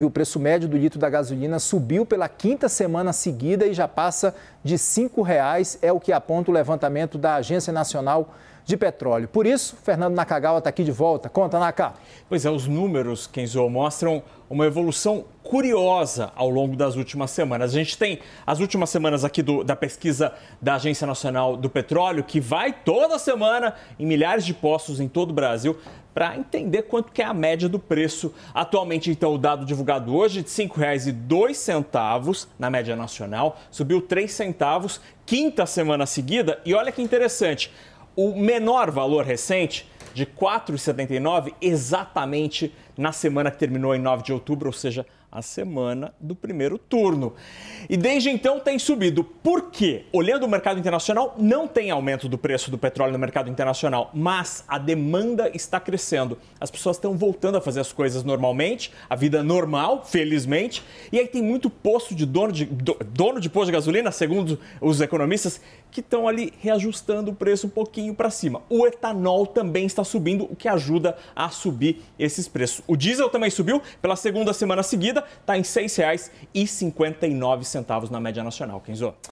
O preço médio do litro da gasolina subiu pela quinta semana seguida e já passa de R$ 5,00, é o que aponta o levantamento da Agência Nacional de petróleo. Por isso, Fernando Nakagawa está aqui de volta. Conta, Naka. Pois é, os números, Kenzo, mostram uma evolução curiosa ao longo das últimas semanas. A gente tem as últimas semanas aqui do, da pesquisa da Agência Nacional do Petróleo, que vai toda semana em milhares de postos em todo o Brasil para entender quanto que é a média do preço. Atualmente, então, o dado divulgado hoje de R$ 5,02 na média nacional, subiu 3 centavos, quinta semana seguida, e olha que interessante, o menor valor recente de 4,79 exatamente na semana que terminou em 9 de outubro, ou seja, a semana do primeiro turno. E desde então tem subido. Por quê? Olhando o mercado internacional, não tem aumento do preço do petróleo no mercado internacional, mas a demanda está crescendo. As pessoas estão voltando a fazer as coisas normalmente, a vida normal, felizmente. E aí tem muito posto de dono de, dono de posto de gasolina, segundo os economistas, que estão ali reajustando o preço um pouquinho para cima. O etanol também está subindo, o que ajuda a subir esses preços. O diesel também subiu pela segunda semana seguida está em R$ 6,59 na média nacional, Kenzo.